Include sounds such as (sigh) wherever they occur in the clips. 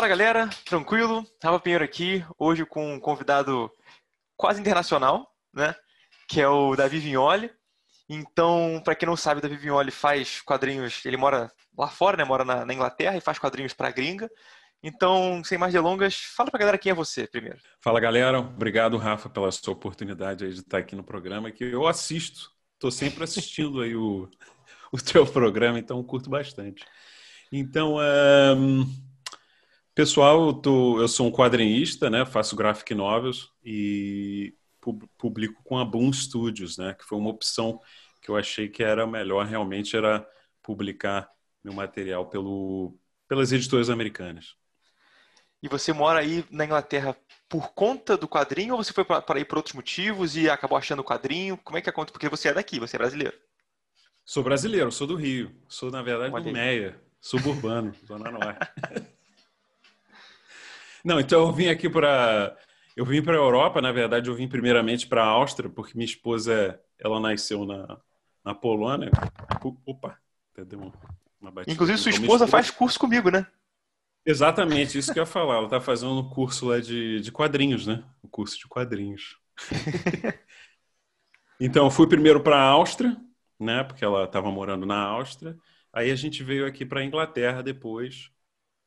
Fala galera, tranquilo? Rafa Pinheiro aqui, hoje com um convidado quase internacional, né? Que é o Davi Vignoli. Então, para quem não sabe, o Davi Vignoli faz quadrinhos, ele mora lá fora, né? Mora na, na Inglaterra e faz quadrinhos para gringa. Então, sem mais delongas, fala pra galera quem é você primeiro. Fala galera, obrigado Rafa pela sua oportunidade de estar aqui no programa, que eu assisto, tô sempre assistindo aí o, (laughs) o teu programa, então curto bastante. Então, um... Pessoal, eu, tô, eu sou um quadrinista, né? Faço graphic novels e publico com a Boom Studios, né? Que foi uma opção que eu achei que era melhor realmente era publicar meu material pelo, pelas editoras americanas. E você mora aí na Inglaterra por conta do quadrinho ou você foi para aí por outros motivos e acabou achando o quadrinho? Como é que acontece? Porque você é daqui, você é brasileiro. Sou brasileiro, sou do Rio. Sou, na verdade, Olha do Meia, suburbano, (laughs) Zona Norte. Não, então eu vim aqui para eu vim para a Europa, na verdade eu vim primeiramente para a Áustria, porque minha esposa ela nasceu na, na Polônia. Né? Opa, até deu uma, batida. Inclusive sua então, esposa faz curso comigo, né? Exatamente, isso que eu ia falar. Ela está fazendo um curso lá de, de quadrinhos, né? O um curso de quadrinhos. (laughs) então, eu fui primeiro para a Áustria, né? Porque ela estava morando na Áustria. Aí a gente veio aqui para a Inglaterra depois,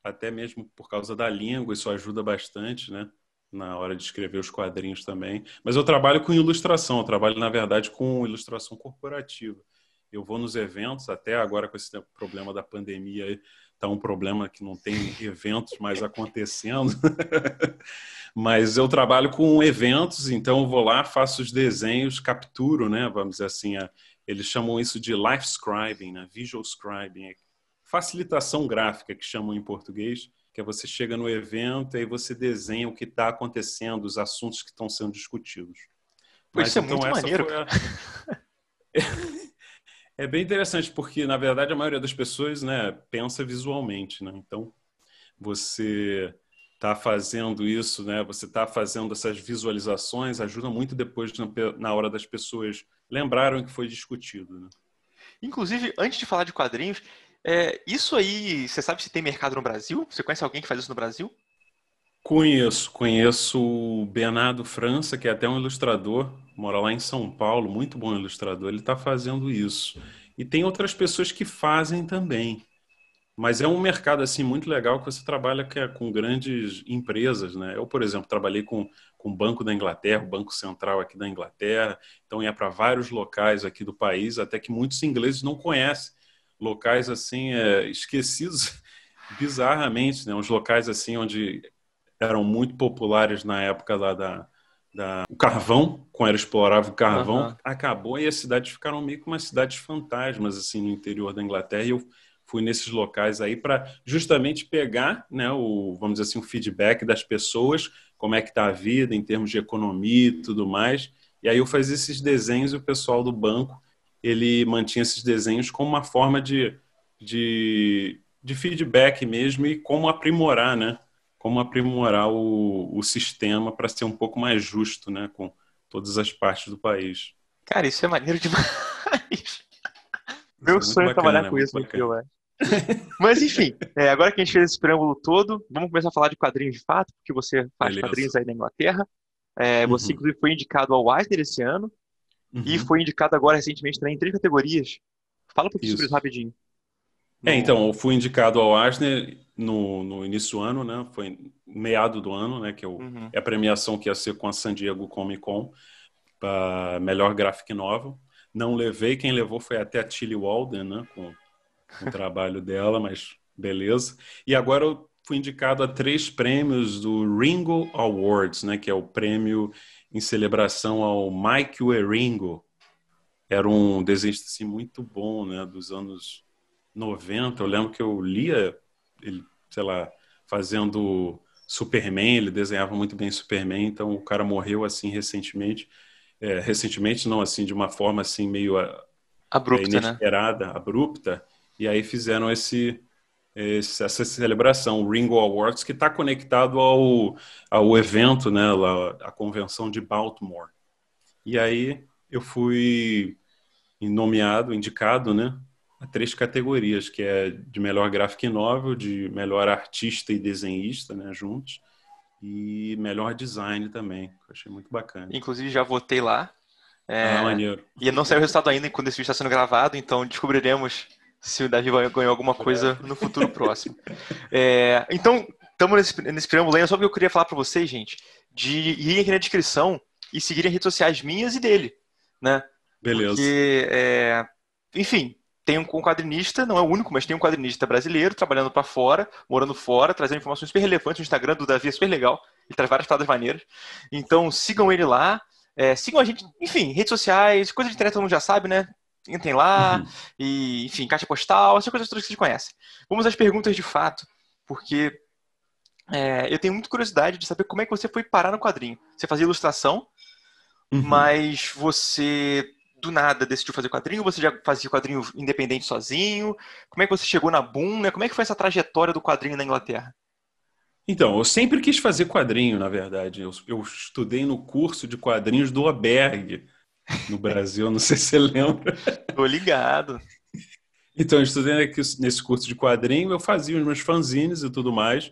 até mesmo por causa da língua, isso ajuda bastante, né? Na hora de escrever os quadrinhos também. Mas eu trabalho com ilustração, eu trabalho, na verdade, com ilustração corporativa. Eu vou nos eventos, até agora com esse problema da pandemia, tá um problema que não tem eventos mais acontecendo. (laughs) Mas eu trabalho com eventos, então eu vou lá, faço os desenhos, capturo, né? Vamos dizer assim, a, eles chamam isso de life scribing, né? visual scribing, facilitação gráfica, que chamam em português, que é você chega no evento e você desenha o que está acontecendo, os assuntos que estão sendo discutidos. Pois Mas, isso é então, é muito maneiro. (laughs) É bem interessante, porque, na verdade, a maioria das pessoas né, pensa visualmente. Né? Então, você está fazendo isso, né? você está fazendo essas visualizações, ajuda muito depois na hora das pessoas lembraram que foi discutido. Né? Inclusive, antes de falar de quadrinhos, é, isso aí, você sabe se tem mercado no Brasil? Você conhece alguém que faz isso no Brasil? Conheço, conheço o Bernardo França, que é até um ilustrador, mora lá em São Paulo, muito bom ilustrador, ele está fazendo isso. E tem outras pessoas que fazem também. Mas é um mercado assim muito legal que você trabalha é com grandes empresas, né? Eu, por exemplo, trabalhei com, com o Banco da Inglaterra, o Banco Central aqui da Inglaterra, então ia para vários locais aqui do país, até que muitos ingleses não conhecem locais assim é, esquecidos (laughs) bizarramente, né? Uns locais assim onde eram muito populares na época lá da, da... o carvão, quando era explorava o carvão, uhum. acabou e as cidades ficaram meio que umas cidades fantasmas assim no interior da Inglaterra. E eu fui nesses locais aí para justamente pegar, né, o vamos dizer assim, o feedback das pessoas, como é que tá a vida em termos de economia e tudo mais. E aí eu fazia esses desenhos e o pessoal do banco ele mantinha esses desenhos como uma forma de, de, de feedback mesmo e como aprimorar, né? Como aprimorar o, o sistema para ser um pouco mais justo, né? Com todas as partes do país. Cara, isso é maneiro demais. Meu é sonho é bacana, é trabalhar né? com isso meu é. Deus. (laughs) Mas enfim, é, agora que a gente fez esse preâmbulo todo, vamos começar a falar de quadrinhos de fato, porque você faz Beleza. quadrinhos aí na Inglaterra. É, você, uhum. inclusive, foi indicado ao Eisner esse ano uhum. e foi indicado agora recentemente também em três categorias. Fala um pouquinho sobre isso rapidinho. É, no... É, então, eu fui indicado ao Asner no, no, início do ano, né? Foi meado do ano, né? Que eu, é uhum. é a premiação que ia ser com a San Diego Comic Con para melhor graphic novel. Não levei, quem levou foi até a Tilly Walden, né? Com, com o trabalho (laughs) dela, mas beleza. E agora eu fui indicado a três prêmios do Ringo Awards, né? Que é o prêmio em celebração ao Mike Waringo. Era um desenhista assim, muito bom, né, dos anos 90. Eu lembro que eu lia ele, sei lá, fazendo Superman, ele desenhava muito bem Superman, então o cara morreu assim recentemente. É, recentemente, não assim, de uma forma assim meio ah, abrupta, é, né? inesperada, né? abrupta. E aí fizeram esse essa celebração, o Ringo Awards, que está conectado ao, ao evento, né, lá, a convenção de Baltimore. E aí eu fui nomeado, indicado, né, a três categorias, que é de melhor graphic novel, de melhor artista e desenhista, né, juntos, e melhor design também, que eu achei muito bacana. Inclusive já votei lá. É... Ah, maneiro. E não saiu o resultado ainda quando esse vídeo está sendo gravado, então descobriremos se o Davi ganhar alguma é coisa no futuro próximo. É, então, estamos nesse, nesse preâmbulo aí, só porque eu queria falar para vocês, gente, de irem aqui na descrição e seguirem redes sociais minhas e dele, né? Beleza. Porque, é, enfim, tem um quadrinista, não é o único, mas tem um quadrinista brasileiro trabalhando para fora, morando fora, trazendo informações super relevantes. O Instagram do Davi é super legal, ele traz várias palavras maneiras. Então sigam ele lá, é, sigam a gente, enfim, redes sociais, coisa de internet todo mundo já sabe, né? Entrem lá, uhum. e, enfim, caixa postal, essas coisas todas que vocês conhecem. Vamos às perguntas de fato, porque é, eu tenho muita curiosidade de saber como é que você foi parar no quadrinho. Você fazia ilustração, uhum. mas você do nada decidiu fazer quadrinho? Você já fazia quadrinho independente sozinho? Como é que você chegou na Boom? Né? Como é que foi essa trajetória do quadrinho na Inglaterra? Então, eu sempre quis fazer quadrinho, na verdade. Eu, eu estudei no curso de quadrinhos do Oberg, no Brasil, não sei se você lembra. Tô ligado. Então, eu estudei nesse curso de quadrinho, eu fazia os meus fanzines e tudo mais.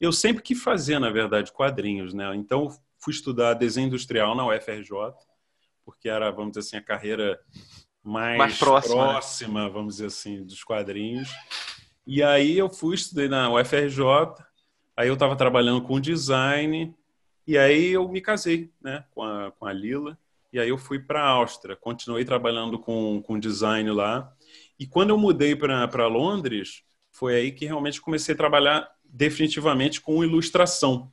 Eu sempre que fazia, na verdade, quadrinhos, né? Então, fui estudar desenho industrial na UFRJ, porque era, vamos dizer assim, a carreira mais, mais próxima, né? próxima né? vamos dizer assim, dos quadrinhos. E aí eu fui, estudei na UFRJ, aí eu estava trabalhando com design, e aí eu me casei, né, com a, com a Lila. E aí eu fui para a Áustria, continuei trabalhando com, com design lá. E quando eu mudei para Londres, foi aí que realmente comecei a trabalhar definitivamente com ilustração.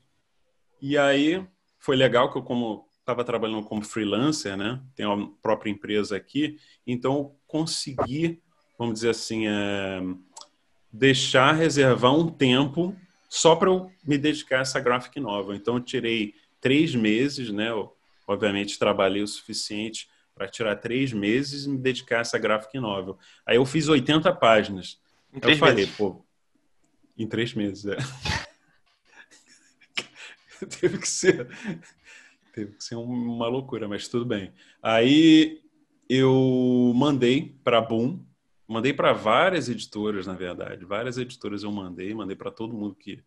E aí foi legal que eu como estava trabalhando como freelancer, né? Tenho a própria empresa aqui, então consegui, vamos dizer assim, é, deixar reservar um tempo só para eu me dedicar a essa graphic nova. Então tirei três meses, né? Eu obviamente, trabalhei o suficiente para tirar três meses e me dedicar a essa graphic novel. Aí eu fiz 80 páginas. Em três eu falei, meses. pô, em três meses, é. (laughs) teve que ser teve que ser uma loucura, mas tudo bem. Aí eu mandei para Boom, mandei para várias editoras, na verdade, várias editoras eu mandei, mandei para todo mundo que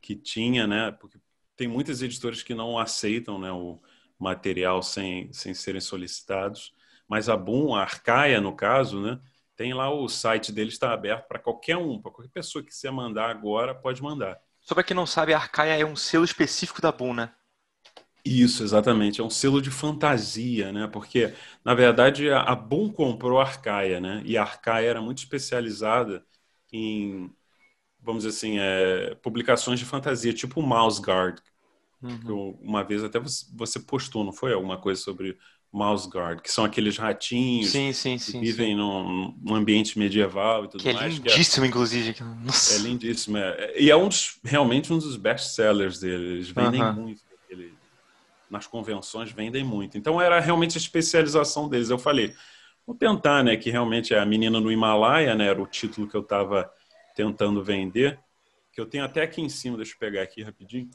que tinha, né? Porque tem muitas editoras que não aceitam, né, o, material sem, sem serem solicitados. Mas a Boom, a Arcaia, no caso, né, tem lá o site dele está aberto para qualquer um, para qualquer pessoa que quiser mandar agora, pode mandar. Só para quem não sabe, a Arcaia é um selo específico da Boom, né? Isso, exatamente. É um selo de fantasia, né? Porque, na verdade, a Boom comprou a Arcaia, né? E a Arcaia era muito especializada em, vamos dizer assim, é, publicações de fantasia, tipo o Mouse Guard, Uhum. uma vez até você postou, não foi? Alguma coisa sobre mouse guard, que são aqueles ratinhos sim, sim, sim, que vivem Num, ambiente medieval e tudo que é mais. É lindíssimo, que é, inclusive. Nossa. É lindíssimo. É. E é um dos, realmente um dos best sellers deles. Vendem uhum. muito. Ele, nas convenções vendem muito. Então era realmente a especialização deles. Eu falei, vou tentar, né? Que realmente é a menina no Himalaia, né? Era o título que eu estava tentando vender. Que eu tenho até aqui em cima, deixa eu pegar aqui rapidinho.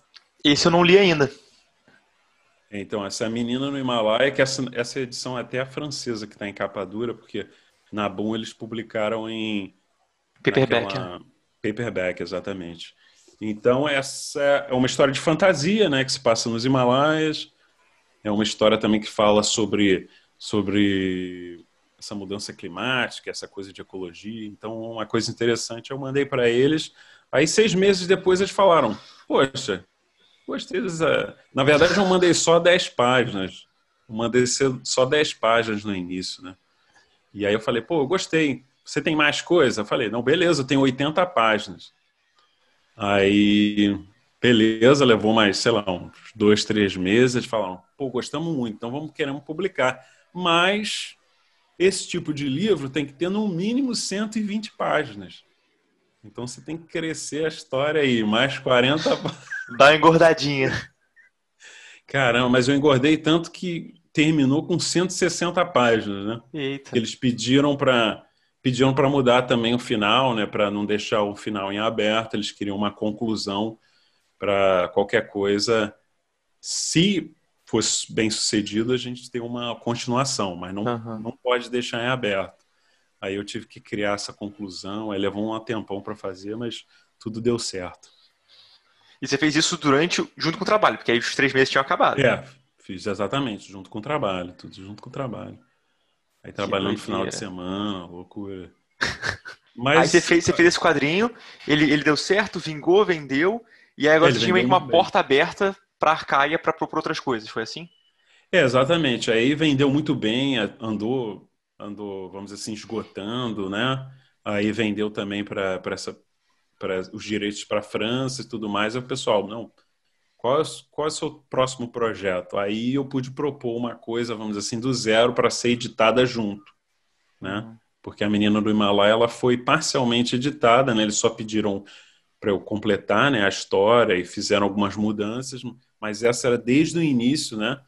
Esse eu não li ainda. Então, essa menina no Himalaia, que essa, essa edição é até a francesa que está em capa dura, porque na Boom eles publicaram em. Paperback. Naquela... Né? Paperback, exatamente. Então, essa é uma história de fantasia, né, que se passa nos Himalaias. É uma história também que fala sobre, sobre essa mudança climática, essa coisa de ecologia. Então, uma coisa interessante, eu mandei para eles. Aí, seis meses depois, eles falaram: Poxa, Gostei dessa. Na verdade, eu mandei só 10 páginas. Eu mandei só 10 páginas no início, né? E aí eu falei, pô, eu gostei. Você tem mais coisa? Eu falei, não, beleza, eu tenho 80 páginas. Aí, beleza, levou mais, sei lá, uns dois, três meses. Falaram, pô, gostamos muito, então vamos queremos publicar. Mas esse tipo de livro tem que ter no mínimo 120 páginas. Então você tem que crescer a história aí, mais 40. (laughs) Dá uma engordadinha. Caramba, mas eu engordei tanto que terminou com 160 páginas, né? Eita. Eles pediram para pediram para mudar também o final, né, para não deixar o final em aberto, eles queriam uma conclusão para qualquer coisa. Se fosse bem sucedido, a gente tem uma continuação, mas não, uhum. não pode deixar em aberto. Aí eu tive que criar essa conclusão, aí levou um tempão para fazer, mas tudo deu certo. E você fez isso durante, junto com o trabalho, porque aí os três meses tinham acabado. É, né? fiz exatamente, junto com o trabalho, tudo junto com o trabalho. Aí trabalhando no final de semana, loucura. (laughs) Mas... Aí você fez, você fez esse quadrinho, ele, ele deu certo, vingou, vendeu, e aí agora você tinha meio que uma bem. porta aberta para Arcaia para propor outras coisas, foi assim? É, exatamente. Aí vendeu muito bem, andou andou, vamos dizer assim, esgotando, né? Aí vendeu também para essa para os direitos para a França e tudo mais. Aí o pessoal, não, qual é, qual é o seu próximo projeto? Aí eu pude propor uma coisa, vamos dizer assim, do zero para ser editada junto, né? Uhum. Porque a menina do Himalaia ela foi parcialmente editada, né? Eles só pediram para eu completar, né, a história e fizeram algumas mudanças, mas essa era desde o início, né?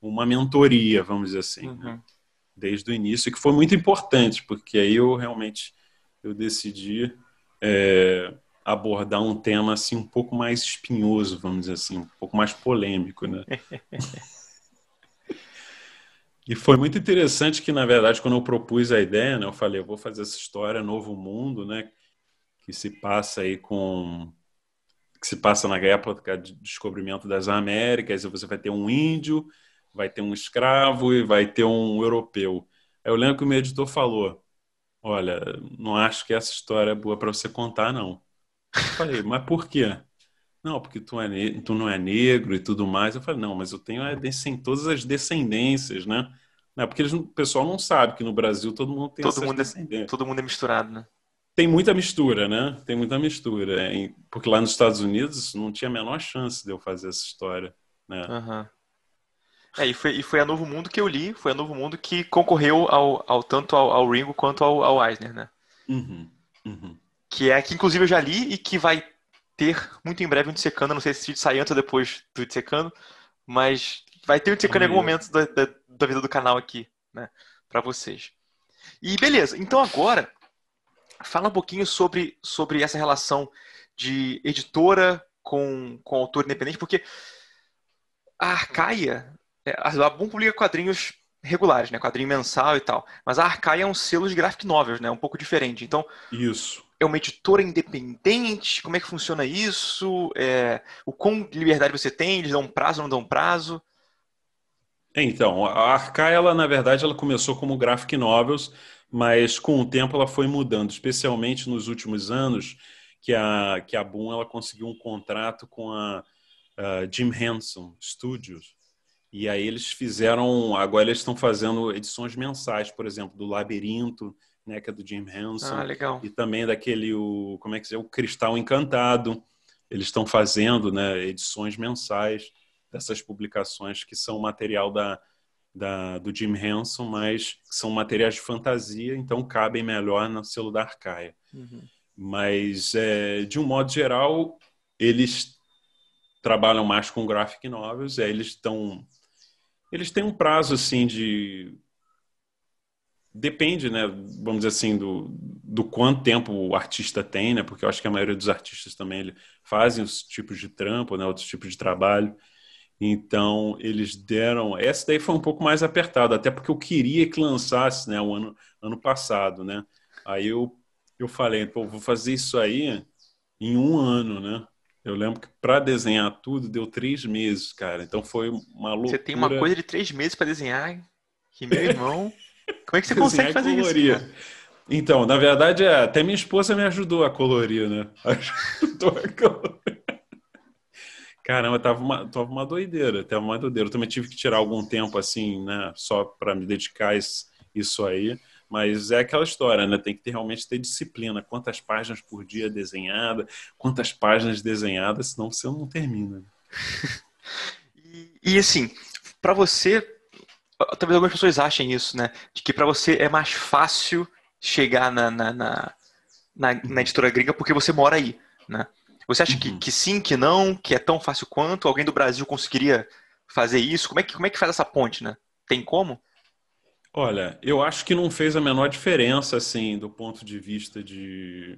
Uma mentoria, vamos dizer assim. Né? Uhum. Né? desde o início, que foi muito importante, porque aí eu realmente eu decidi é, abordar um tema assim um pouco mais espinhoso, vamos dizer assim, um pouco mais polêmico, né? (laughs) e foi muito interessante que, na verdade, quando eu propus a ideia, né, eu falei, eu vou fazer essa história Novo Mundo, né, que se passa aí com que se passa na época do descobrimento das Américas, e você vai ter um índio vai ter um escravo e vai ter um europeu. Eu lembro que o meu editor falou: Olha, não acho que essa história é boa para você contar, não. Eu falei, mas por quê? Não, porque tu, é tu, não é negro e tudo mais. Eu falei, não, mas eu tenho em todas as descendências, né? Não, né, porque eles, o pessoal não sabe que no Brasil todo mundo tem todo mundo É, todo mundo é misturado, né? Tem muita mistura, né? Tem muita mistura. Porque lá nos Estados Unidos não tinha a menor chance de eu fazer essa história, né? Uhum. É, e foi, e foi a Novo Mundo que eu li, foi a Novo Mundo que concorreu ao, ao tanto ao, ao Ringo quanto ao, ao Eisner, né? Uhum, uhum. Que é que inclusive eu já li e que vai ter muito em breve um Dissecando, não sei se sai antes ou depois do Dissecando, mas vai ter um Dissecando em algum uhum. momento da, da, da, vida do canal aqui, né? Pra vocês. E beleza, então agora fala um pouquinho sobre, sobre essa relação de editora com, com autor independente, porque a Arcaia é, a Labum publica quadrinhos regulares, né? Quadrinho mensal e tal. Mas a Arcaia é um selo de graphic novels, né? Um pouco diferente. Então. Isso. É uma editora independente? Como é que funciona isso? É, o quão liberdade você tem? Eles dão prazo ou não dão prazo? É, então, a Arcaia, ela, na verdade, ela começou como graphic novels, mas com o tempo ela foi mudando, especialmente nos últimos anos, que a, que a Boom ela conseguiu um contrato com a, a Jim Henson Studios, e aí eles fizeram, agora eles estão fazendo edições mensais, por exemplo, do Labirinto, né, que é do Jim Henson. Ah, legal. E também daquele, o, como é que é, o Cristal Encantado. Eles estão fazendo né, edições mensais dessas publicações que são material da, da, do Jim Henson, mas são materiais de fantasia, então cabem melhor no selo da Arcaia. Uhum. Mas, é, de um modo geral, eles trabalham mais com graphic novels, e aí eles estão eles têm um prazo, assim, de. Depende, né? Vamos dizer assim, do, do quanto tempo o artista tem, né? Porque eu acho que a maioria dos artistas também ele, fazem os tipos de trampo, né? Outros tipos de trabalho. Então, eles deram. Essa daí foi um pouco mais apertada, até porque eu queria que lançasse, né? O ano, ano passado, né? Aí eu, eu falei, pô, vou fazer isso aí em um ano, né? Eu lembro que para desenhar tudo deu três meses, cara. Então foi uma loucura. Você tem uma coisa de três meses para desenhar, que meu irmão. Como é que você (laughs) consegue fazer colorir. isso? Cara? Então, na verdade, é, até minha esposa me ajudou a colorir, né? (laughs) Ajudou a colorir. Caramba, tava uma, tava uma doideira, tava uma doideira. Eu também tive que tirar algum tempo, assim, né? Só para me dedicar isso aí. Mas é aquela história, né? Tem que ter, realmente ter disciplina. Quantas páginas por dia desenhada, quantas páginas desenhadas, senão você não termina. (laughs) e, e assim, para você, talvez algumas pessoas achem isso, né? De que para você é mais fácil chegar na, na, na, na, na editora gringa porque você mora aí, né? Você acha uhum. que, que sim, que não, que é tão fácil quanto? Alguém do Brasil conseguiria fazer isso? Como é que, como é que faz essa ponte, né? Tem como? Olha, eu acho que não fez a menor diferença, assim, do ponto de vista de,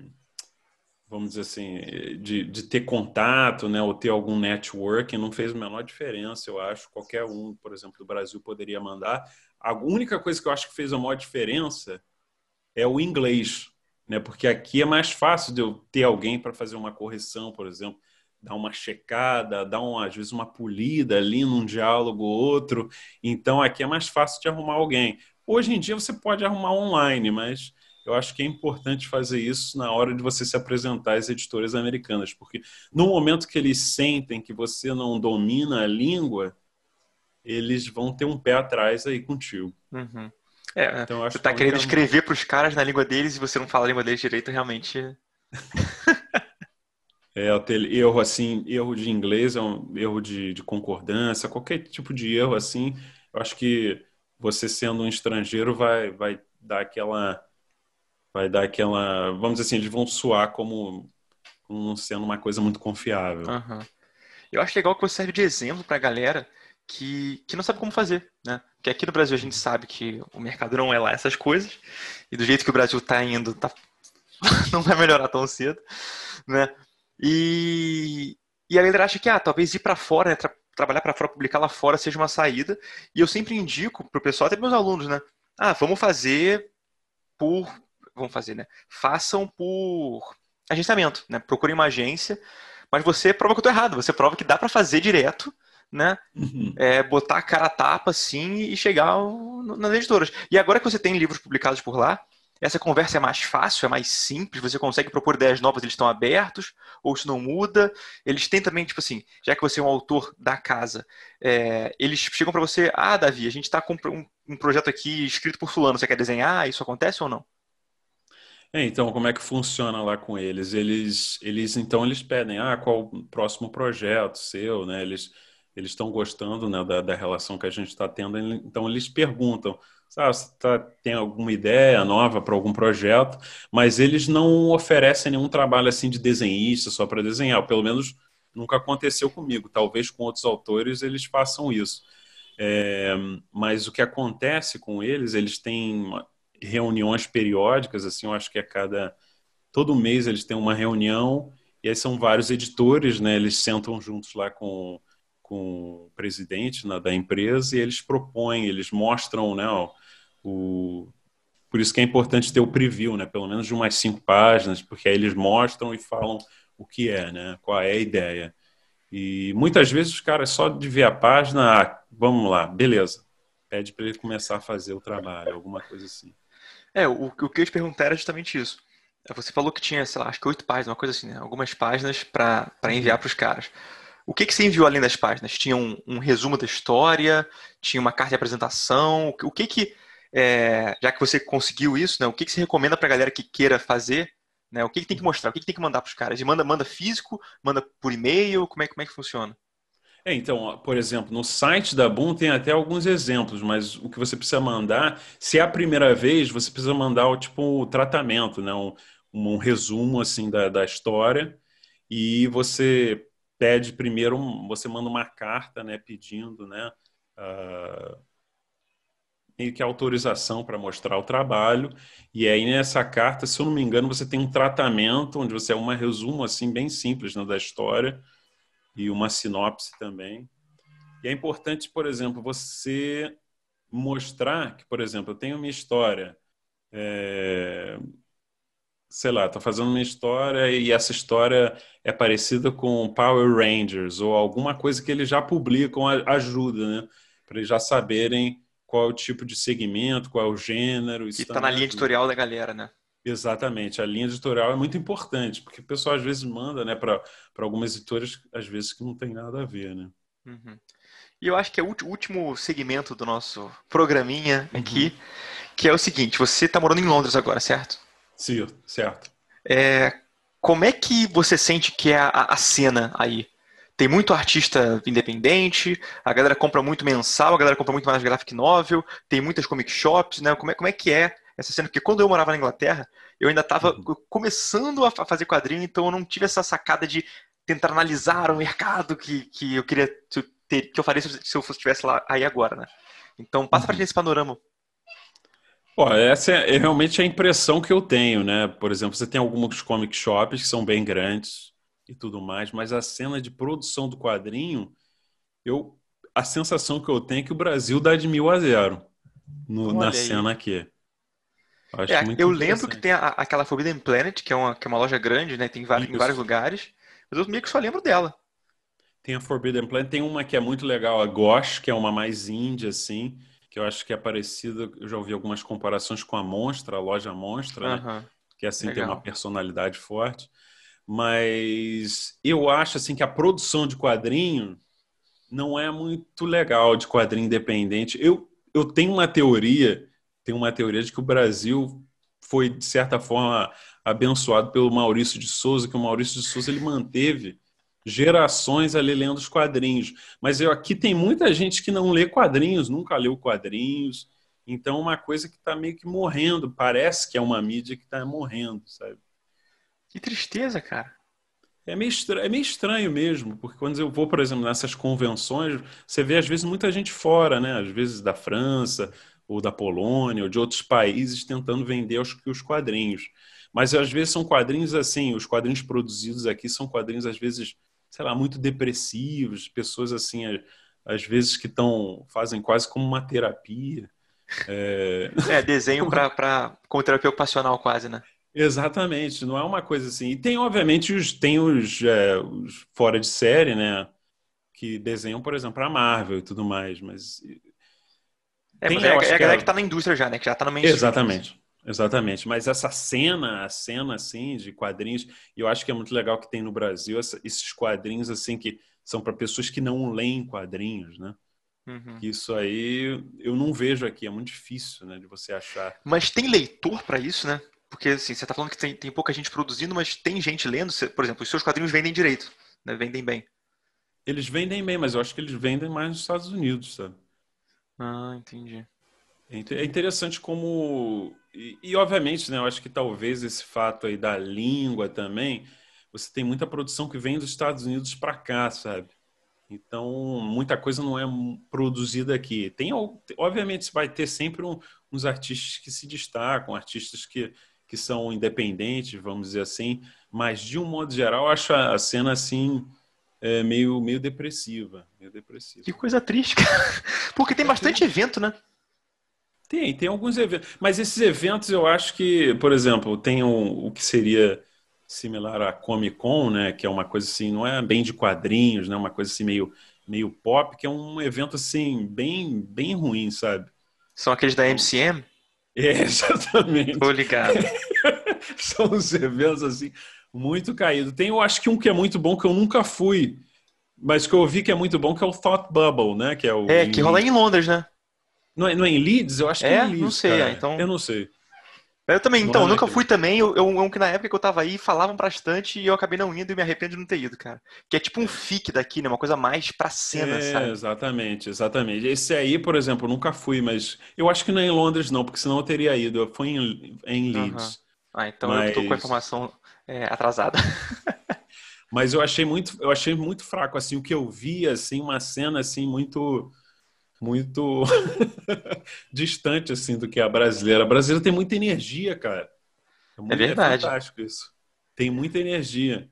vamos dizer assim, de, de ter contato, né, ou ter algum networking, não fez a menor diferença, eu acho. Qualquer um, por exemplo, do Brasil poderia mandar. A única coisa que eu acho que fez a maior diferença é o inglês, né, porque aqui é mais fácil de eu ter alguém para fazer uma correção, por exemplo, dar uma checada, dar uma, às vezes uma polida ali num diálogo ou outro. Então aqui é mais fácil de arrumar alguém. Hoje em dia você pode arrumar online, mas eu acho que é importante fazer isso na hora de você se apresentar às editoras americanas, porque no momento que eles sentem que você não domina a língua, eles vão ter um pé atrás aí contigo. Uhum. É, então, você está que é tá querendo é... escrever para os caras na língua deles e você não fala a língua deles direito, realmente. é, (laughs) é erro assim, erro de inglês, é um erro de, de concordância, qualquer tipo de erro assim, eu acho que você sendo um estrangeiro vai, vai dar aquela. Vai dar aquela. Vamos dizer assim, eles vão suar como, como não sendo uma coisa muito confiável. Uhum. Eu acho legal que você serve de exemplo para a galera que, que não sabe como fazer, né? Porque aqui no Brasil a gente sabe que o mercado não é lá essas coisas, e do jeito que o Brasil está indo, tá... (laughs) não vai melhorar tão cedo, né? E, e a galera acha que, ah, talvez ir para fora, né, trabalhar para fora, publicar lá fora seja uma saída. E eu sempre indico para o pessoal, até meus alunos, né? Ah, vamos fazer por. Vamos fazer, né? Façam por agenciamento, né? Procurem uma agência, mas você prova que eu tô errado, você prova que dá para fazer direto, né? Uhum. É, botar a cara a tapa assim e chegar nas editoras. E agora que você tem livros publicados por lá, essa conversa é mais fácil, é mais simples, você consegue propor ideias novas, eles estão abertos, ou isso não muda. Eles têm também, tipo assim, já que você é um autor da casa, é, eles chegam para você, ah, Davi, a gente está com um, um projeto aqui escrito por fulano, você quer desenhar? Isso acontece ou não? É, então, como é que funciona lá com eles? Eles, eles então, eles pedem, ah, qual o próximo projeto seu, né? Eles estão gostando né, da, da relação que a gente está tendo, então eles perguntam, ah, você tá, tem alguma ideia nova para algum projeto, mas eles não oferecem nenhum trabalho assim de desenhista só para desenhar, pelo menos nunca aconteceu comigo. Talvez com outros autores eles façam isso. É, mas o que acontece com eles, eles têm reuniões periódicas, assim, eu acho que a é cada todo mês eles têm uma reunião e aí são vários editores, né? Eles sentam juntos lá com, com o presidente né, da empresa e eles propõem, eles mostram, né? Ó, o... Por isso que é importante ter o preview, né? Pelo menos de umas cinco páginas, porque aí eles mostram e falam o que é, né? Qual é a ideia. E muitas vezes os caras só de ver a página, ah, vamos lá, beleza. Pede para ele começar a fazer o trabalho, alguma coisa assim. É, o, o que eu te perguntar era justamente isso. Você falou que tinha, sei lá, acho que oito páginas, uma coisa assim, né? Algumas páginas para enviar uhum. para os caras. O que, que você enviou além das páginas? Tinha um, um, resumo da história? Tinha uma carta de apresentação? O que que, é, já que você conseguiu isso, né, o que, que você recomenda para a galera que queira fazer? Né, o que, que tem que mostrar? O que, que tem que mandar para os caras? E manda, manda físico? Manda por e-mail? Como é, como é que funciona? É, então, por exemplo, no site da Boom tem até alguns exemplos, mas o que você precisa mandar, se é a primeira vez, você precisa mandar o tipo o tratamento, né? Um, um resumo assim da, da história e você pede primeiro, você manda uma carta, né? Pedindo, né? Uh, meio que autorização para mostrar o trabalho. E aí nessa carta, se eu não me engano, você tem um tratamento onde você é um resumo assim bem simples né, da história e uma sinopse também. E é importante, por exemplo, você mostrar que, por exemplo, eu tenho minha história, é... sei lá, estou fazendo minha história e essa história é parecida com Power Rangers ou alguma coisa que eles já publicam ajuda, né? Para eles já saberem qual é o tipo de segmento, qual é o gênero. e está na linha editorial da galera, né? Exatamente, a linha editorial é muito importante, porque o pessoal às vezes manda né, para algumas editoras, às vezes, que não tem nada a ver. Né? Uhum. E eu acho que é o último segmento do nosso programinha uhum. aqui, uhum. que é o seguinte: você está morando em Londres agora, certo? Sim, certo. É, como é que você sente que é a, a cena aí? tem muito artista independente, a galera compra muito mensal, a galera compra muito mais graphic novel, tem muitas comic shops, né? Como é, como é que é essa cena? Porque quando eu morava na Inglaterra, eu ainda estava uhum. começando a fazer quadrinho, então eu não tive essa sacada de tentar analisar o mercado que, que eu queria ter, que eu faria se eu estivesse lá aí agora, né? Então passa pra uhum. gente esse panorama. Pô, essa é, é realmente é a impressão que eu tenho, né? Por exemplo, você tem alguns comic shops que são bem grandes, e tudo mais, mas a cena de produção do quadrinho, eu a sensação que eu tenho é que o Brasil dá de mil a zero no, na cena aqui. Acho é, eu lembro que tem a, aquela Forbidden Planet, que é uma, que é uma loja grande, né? Tem vários, em vários lugares, mas eu meio que só lembro dela. Tem a Forbidden Planet, tem uma que é muito legal, a Gosh, que é uma mais índia, assim, que eu acho que é parecida, eu já ouvi algumas comparações com a Monstra, a loja Monstra, né? Que assim legal. tem uma personalidade forte mas eu acho assim que a produção de quadrinho não é muito legal de quadrinho independente. Eu, eu tenho uma teoria, tenho uma teoria de que o Brasil foi de certa forma abençoado pelo Maurício de Souza, que o Maurício de Souza ele manteve gerações ali lendo os quadrinhos. Mas eu aqui tem muita gente que não lê quadrinhos, nunca leu quadrinhos. Então, é uma coisa que está meio que morrendo. Parece que é uma mídia que está morrendo, sabe? Que tristeza, cara. É meio, estranho, é meio estranho mesmo, porque quando eu vou, por exemplo, nessas convenções, você vê às vezes muita gente fora, né? Às vezes da França, ou da Polônia, ou de outros países tentando vender os, os quadrinhos. Mas às vezes são quadrinhos assim, os quadrinhos produzidos aqui são quadrinhos às vezes, sei lá, muito depressivos, pessoas assim, às vezes que estão fazem quase como uma terapia. É, é desenho para com terapia ocupacional quase, né? Exatamente, não é uma coisa assim. E tem, obviamente, os, tem os, é, os fora de série, né? Que desenham, por exemplo, a Marvel e tudo mais, mas. É, tem, mas é, é, a galera que, é está que tá na indústria já, né? Que já tá no mainstream. Exatamente, exatamente. Mas essa cena, a cena, assim, de quadrinhos, eu acho que é muito legal que tem no Brasil essa, esses quadrinhos, assim, que são para pessoas que não leem quadrinhos, né? Uhum. Isso aí eu não vejo aqui, é muito difícil, né, de você achar. Mas tem leitor para isso, né? Porque, assim, você está falando que tem, tem pouca gente produzindo, mas tem gente lendo. Por exemplo, os seus quadrinhos vendem direito, né? vendem bem. Eles vendem bem, mas eu acho que eles vendem mais nos Estados Unidos, sabe? Ah, entendi. É interessante como. E, e, obviamente, né, eu acho que talvez esse fato aí da língua também, você tem muita produção que vem dos Estados Unidos para cá, sabe? Então, muita coisa não é produzida aqui. Tem, obviamente, vai ter sempre um, uns artistas que se destacam, artistas que que são independentes, vamos dizer assim, mas de um modo geral acho a cena assim é, meio meio depressiva, meio depressiva. Que coisa triste, cara. (laughs) porque tem é, bastante evento, né? Tem, tem alguns eventos, mas esses eventos eu acho que, por exemplo, tem um, o que seria similar à Comic Con, né, que é uma coisa assim, não é bem de quadrinhos, né, uma coisa assim meio meio pop, que é um evento assim bem bem ruim, sabe? São aqueles da MCM? É, (laughs) exatamente. Tô ligado. (laughs) São os eventos assim, muito caído. Tem, eu acho que um que é muito bom que eu nunca fui, mas que eu vi que é muito bom, que é o Thought Bubble, né? Que é, o, é que rola em Londres, né? Não é, não é em Leeds? Eu acho que é, é em Leeds. Não sei, é, então. Eu não sei. Eu também, então, Boa, nunca né, fui cara? também. Eu, eu, um que na época que eu tava aí falavam bastante e eu acabei não indo e me arrependo de não ter ido, cara. Que é tipo um fic daqui, né? Uma coisa mais pra cena, é, sabe? Exatamente, exatamente. Esse aí, por exemplo, nunca fui, mas eu acho que não é em Londres, não, porque senão eu teria ido. Eu fui em, em Leeds. Ah, então mas... eu tô com a informação é, atrasada. (laughs) mas eu achei muito, eu achei muito fraco, assim, o que eu vi, assim, uma cena assim, muito muito (laughs) distante assim do que é a brasileira. A brasileira tem muita energia, cara. É, muito, é verdade. É fantástico isso. Tem muita energia.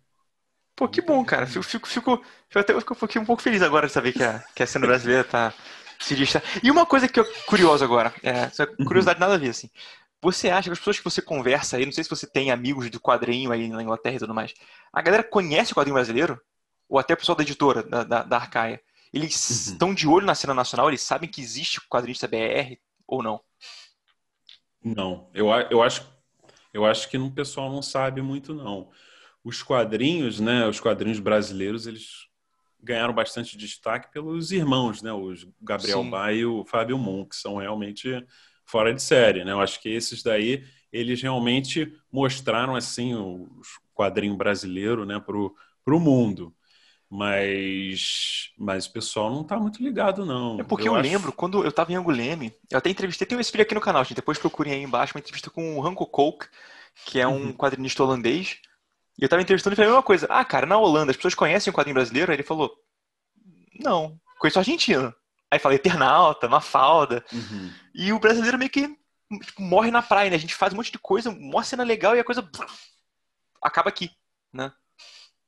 Pô, que bom, cara. Fico, fico, fico, até fico, um pouco feliz agora de saber que a, que a cena brasileira tá se distante. E uma coisa que eu curioso agora, é, uhum. curiosidade nada a ver, assim. Você acha que as pessoas que você conversa aí, não sei se você tem amigos do quadrinho aí na Inglaterra e tudo mais, a galera conhece o quadrinho brasileiro? Ou até o pessoal da editora, da, da, da Arcaia? Eles uhum. estão de olho na cena nacional? Eles sabem que existe quadrinista BR ou não? Não, eu, eu, acho, eu acho que o pessoal não sabe muito, não. Os quadrinhos, né? Os quadrinhos brasileiros, eles ganharam bastante destaque pelos irmãos, né? Os Gabriel Sim. Ba e o Fábio Moon, que são realmente fora de série, né? Eu acho que esses daí, eles realmente mostraram, assim, o quadrinho brasileiro, né? Pro, pro mundo. Mas, mas o pessoal não tá muito ligado, não. É porque eu, eu acho... lembro, quando eu tava em Anguleme, eu até entrevistei, tem um espelho aqui no canal, gente, depois procurem aí embaixo, uma entrevista com o Hanko Kolk, que é um uhum. quadrinista holandês, e eu tava entrevistando e falei a mesma coisa. Ah, cara, na Holanda as pessoas conhecem o quadrinho brasileiro? Aí ele falou, não, conheço o argentino. Aí fala Eternauta, Mafalda, uhum. e o brasileiro meio que tipo, morre na praia, né? A gente faz um monte de coisa, mostra cena legal e a coisa acaba aqui, né?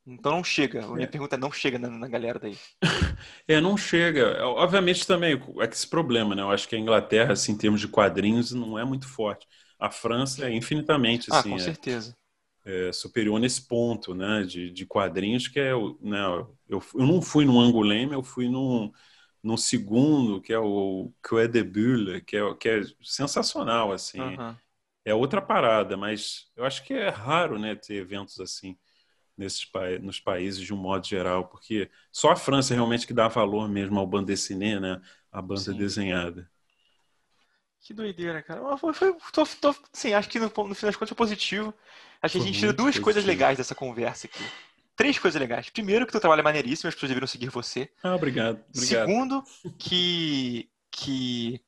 Então não chega. A minha é. pergunta é, não chega na, na galera daí. (laughs) é, não chega. É, obviamente também é que esse problema, né? Eu acho que a Inglaterra, assim, em termos de quadrinhos, não é muito forte. A França é infinitamente, ah, assim. Ah, com é, certeza. É, superior nesse ponto, né? De, de quadrinhos, que é... Né, eu, eu não fui no Angoulême, eu fui num, no segundo, que é o Que de Bulle, que é, que é sensacional, assim. É outra parada, mas eu acho que é raro, né? Ter eventos assim nesses nos países de um modo geral, porque só a França realmente que dá valor mesmo ao bande né? A banda Sim. desenhada. Que doideira, cara. foi, foi tô, tô, assim, acho que no, no final das contas é positivo. Acho que a gente tira duas positivo. coisas legais dessa conversa aqui. Três coisas legais. Primeiro, que tu trabalho é maneiríssimo, as pessoas deveriam seguir você. Ah, obrigado. obrigado. Segundo, que, que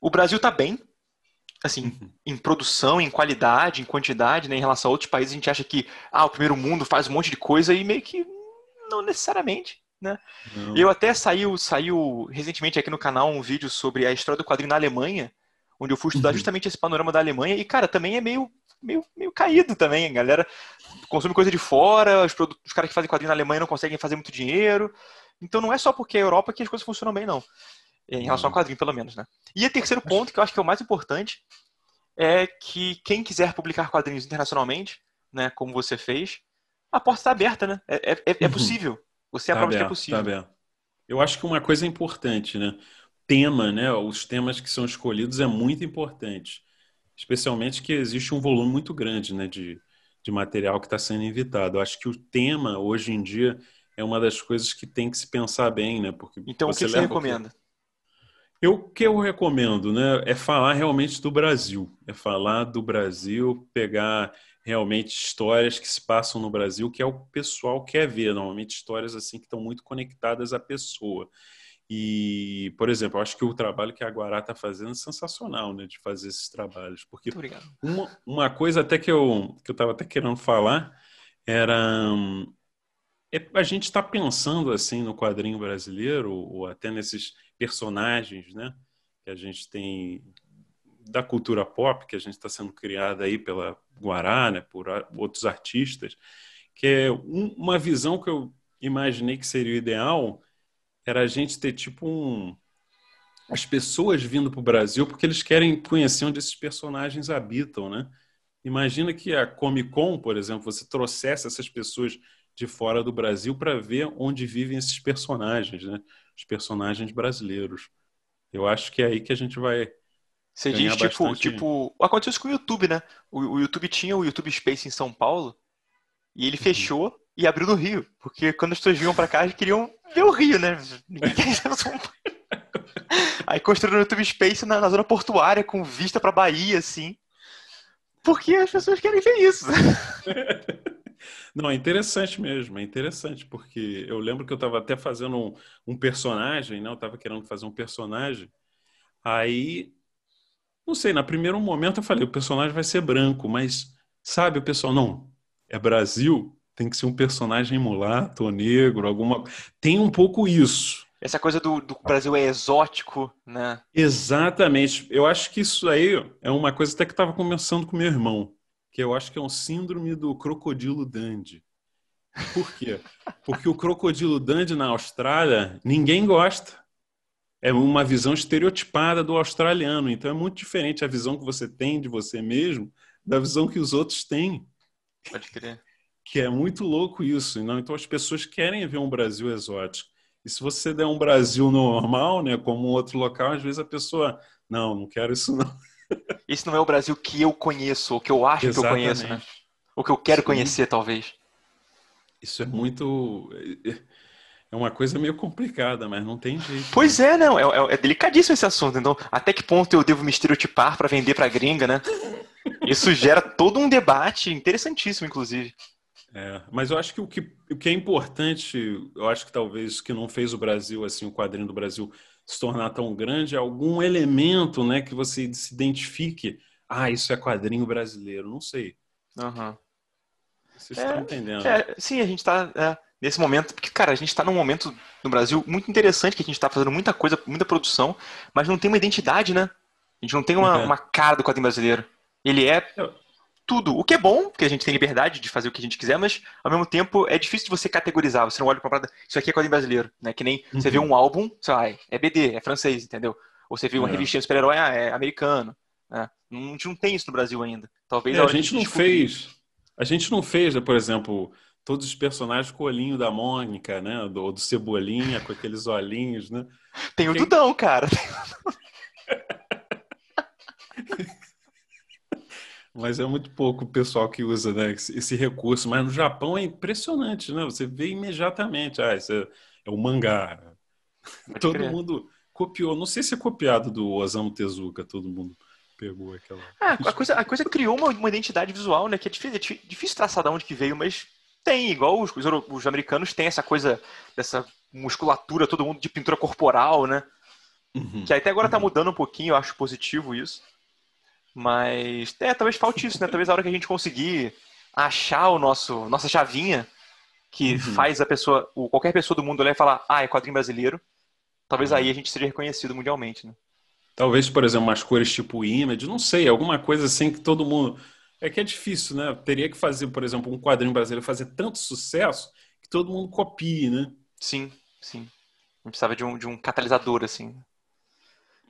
o Brasil tá bem, assim, uhum. em produção, em qualidade, em quantidade, né, em relação a outros países, a gente acha que ah, o primeiro mundo faz um monte de coisa e meio que não necessariamente. Né? Não. Eu até saiu, saiu recentemente aqui no canal um vídeo sobre a história do quadrinho na Alemanha, onde eu fui estudar uhum. justamente esse panorama da Alemanha e, cara, também é meio, meio, meio caído também. A galera consome coisa de fora, os, os caras que fazem quadrinho na Alemanha não conseguem fazer muito dinheiro. Então não é só porque é a Europa que as coisas funcionam bem, não. Em relação ao uhum. quadrinho, pelo menos, né? E o terceiro ponto, que eu acho que é o mais importante, é que quem quiser publicar quadrinhos internacionalmente, né, como você fez, a porta está aberta, né? É, é, é uhum. possível. Você é tá a prova aberto, de que é tá possível. Tá aberto. Eu acho que uma coisa importante, né? Tema, né? Os temas que são escolhidos é muito importante. Especialmente que existe um volume muito grande, né? De, de material que está sendo evitado. Eu acho que o tema, hoje em dia, é uma das coisas que tem que se pensar bem, né? Porque então, o que você recomenda? Eu que eu recomendo, né, é falar realmente do Brasil, é falar do Brasil, pegar realmente histórias que se passam no Brasil, que é o pessoal quer ver, normalmente histórias assim que estão muito conectadas à pessoa. E, por exemplo, eu acho que o trabalho que a Guará está fazendo é sensacional, né, de fazer esses trabalhos, porque uma, uma, coisa até que eu que eu estava até querendo falar era é, a gente está pensando assim no quadrinho brasileiro ou até nesses personagens, né? Que a gente tem da cultura pop que a gente está sendo criada aí pela Guará, né, por outros artistas, que é um, uma visão que eu imaginei que seria o ideal era a gente ter tipo um as pessoas vindo para o Brasil porque eles querem conhecer onde esses personagens habitam, né? Imagina que a Comic Con, por exemplo, você trouxesse essas pessoas de fora do Brasil para ver onde vivem esses personagens, né? os personagens brasileiros. Eu acho que é aí que a gente vai. Você diz tipo, bastante... tipo. Aconteceu isso com o YouTube, né? O, o, YouTube tinha o YouTube Space em São Paulo e ele uhum. fechou e abriu no Rio. Porque quando as pessoas vinham para cá, eles queriam ver o Rio, né? Ninguém (laughs) quer São Paulo. Aí construíram o YouTube Space na, na zona portuária, com vista pra Bahia, assim. Porque as pessoas querem ver isso. (laughs) Não, é interessante mesmo, é interessante, porque eu lembro que eu estava até fazendo um, um, personagem, né? Eu estava querendo fazer um personagem. Aí, não sei, na primeiro momento eu falei, o personagem vai ser branco, mas sabe, o pessoal, não, é Brasil, tem que ser um personagem mulato ou negro, alguma. Tem um pouco isso. Essa coisa do, do Brasil é exótico, né? Exatamente. Eu acho que isso aí é uma coisa até que estava começando com meu irmão que eu acho que é um síndrome do crocodilo dandy. Por quê? Porque o crocodilo dandy na Austrália, ninguém gosta. É uma visão estereotipada do australiano. Então é muito diferente a visão que você tem de você mesmo da visão que os outros têm. Pode crer. Que é muito louco isso. Né? Então as pessoas querem ver um Brasil exótico. E se você der um Brasil normal, né, como um outro local, às vezes a pessoa, não, não quero isso não. Esse não é o Brasil que eu conheço, ou que eu acho Exatamente. que eu conheço, né? Ou que eu quero Sim. conhecer, talvez. Isso é muito. É uma coisa meio complicada, mas não tem jeito. Pois né? é, não. É, é, é delicadíssimo esse assunto. Então, até que ponto eu devo me estereotipar para vender para gringa, né? Isso gera todo um debate interessantíssimo, inclusive. É, mas eu acho que o, que o que é importante, eu acho que talvez que não fez o Brasil, assim, o quadrinho do Brasil se tornar tão grande, é algum elemento né, que você se identifique. Ah, isso é quadrinho brasileiro, não sei. Uhum. Vocês é, estão entendendo? É, sim, a gente está é, nesse momento, porque, cara, a gente está num momento no Brasil muito interessante, que a gente está fazendo muita coisa, muita produção, mas não tem uma identidade, né? A gente não tem uma, uhum. uma cara do quadrinho brasileiro. Ele é tudo. O que é bom, porque a gente tem liberdade de fazer o que a gente quiser, mas ao mesmo tempo é difícil de você categorizar. Você não olha pra parada, isso aqui é quadrinho brasileiro, né? Que nem uhum. você vê uhum. um álbum, sei lá, é BD, é francês, entendeu? Ou você vê uma é. revistinha de super-herói, ah, é americano. Né? A gente não tem isso no Brasil ainda. Talvez é, é a, a gente, gente não fez. A gente não fez, né, por exemplo, todos os personagens com o olhinho da Mônica, né? Do, do Cebolinha, com aqueles olhinhos, né? Tem o Quem... Dudão, cara. (laughs) Mas é muito pouco o pessoal que usa né, esse recurso. Mas no Japão é impressionante, né? Você vê imediatamente. Ah, isso é, é o mangá. Pode todo crer. mundo copiou. Não sei se é copiado do Osamu Tezuka, todo mundo pegou aquela... Ah, a, coisa, a coisa criou uma, uma identidade visual, né? Que é difícil, é difícil traçar de onde que veio, mas tem. Igual os, os, os americanos têm essa coisa dessa musculatura, todo mundo de pintura corporal, né? Uhum, que até agora tá uhum. tá mudando um pouquinho, eu acho positivo isso. Mas é, talvez falte isso, né? Talvez a hora que a gente conseguir achar o nosso nossa chavinha que uhum. faz a pessoa, o, qualquer pessoa do mundo olhar e falar, ah, é quadrinho brasileiro. Talvez uhum. aí a gente seja reconhecido mundialmente, né? Talvez, por exemplo, umas cores tipo image, não sei, alguma coisa assim que todo mundo. É que é difícil, né? Teria que fazer, por exemplo, um quadrinho brasileiro fazer tanto sucesso que todo mundo copie, né? Sim, sim. A gente precisava de um, de um catalisador, assim.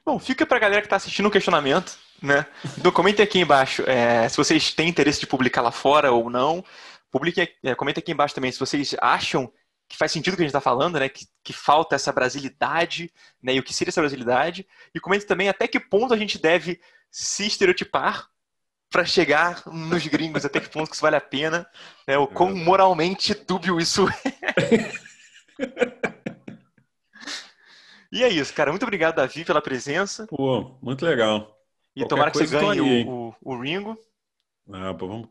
Bom, fica pra galera que tá assistindo o questionamento. Né? Então aqui embaixo é, se vocês têm interesse de publicar lá fora ou não. Publiquem, é, aqui embaixo também se vocês acham que faz sentido o que a gente está falando, né? Que, que, falta essa brasilidade, né? E o que seria essa brasilidade. E comente também até que ponto a gente deve se estereotipar para chegar nos gringos, até que ponto que isso vale a pena, né? O quão moralmente dúbio isso é. (laughs) e é isso, cara. Muito obrigado, Davi, pela presença. Pô, muito legal. E tomara que você ganhe aí, o, o, Ringo. Ah, pô, vamos,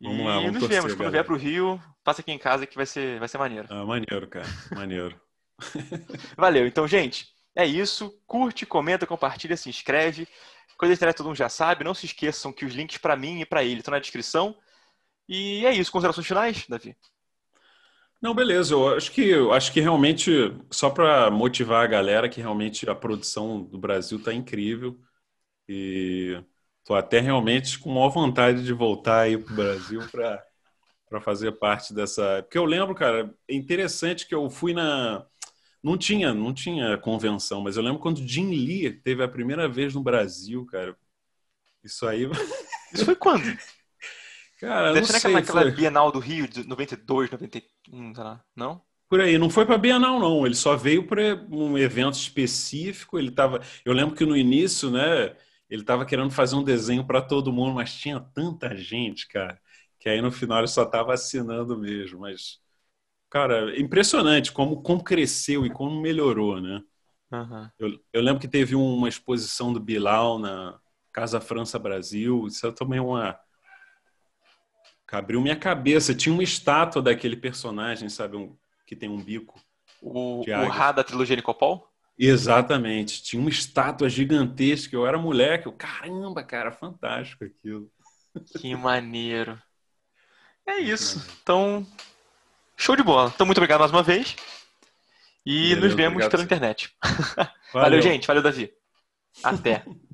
vamos e lá, vamos nos torcer, vemos. Quando vier pro Rio, passa aqui em casa que vai ser, vai ser maneiro. Ah, maneiro, cara. Maneiro. (laughs) Valeu. Então, gente, é isso. Curte, comenta, compartilha, se inscreve. Coisa estranha todo mundo já sabe. Não se esqueçam que os links para mim e para ele estão na descrição. E é isso. Considerações finais, Davi? Não, beleza. Eu acho que, eu acho que realmente, só para motivar a galera, que realmente a produção do Brasil está incrível. E tô até realmente com maior vontade de voltar aí pro Brasil para para fazer parte dessa, porque eu lembro, cara, é interessante que eu fui na não tinha, não tinha convenção, mas eu lembro quando Jim Lee teve a primeira vez no Brasil, cara. Isso aí (laughs) Isso foi quando? Cara, Deve não sei Será naquela foi... Bienal do Rio de 92, 91, sei lá, não? Por aí, não foi para Bienal não, ele só veio para um evento específico, ele tava, eu lembro que no início, né, ele estava querendo fazer um desenho para todo mundo, mas tinha tanta gente, cara, que aí no final ele só estava assinando mesmo. Mas, cara, impressionante como, como cresceu e como melhorou, né? Uhum. Eu, eu, lembro que teve uma exposição do Bilal na Casa França Brasil. Isso eu é tomei uma. Abriu minha cabeça. Tinha uma estátua daquele personagem, sabe? Um, que tem um bico. O, o Rá da trilogia Nicopol? Exatamente. Tinha uma estátua gigantesca. Eu era moleque. Eu, caramba, cara, fantástico aquilo. Que maneiro. (laughs) É isso. Então, show de bola. Então, muito obrigado mais uma vez. E Beleza, nos vemos pela você. internet. (laughs) Valeu. valeu, gente. Valeu, Davi. Até. (laughs)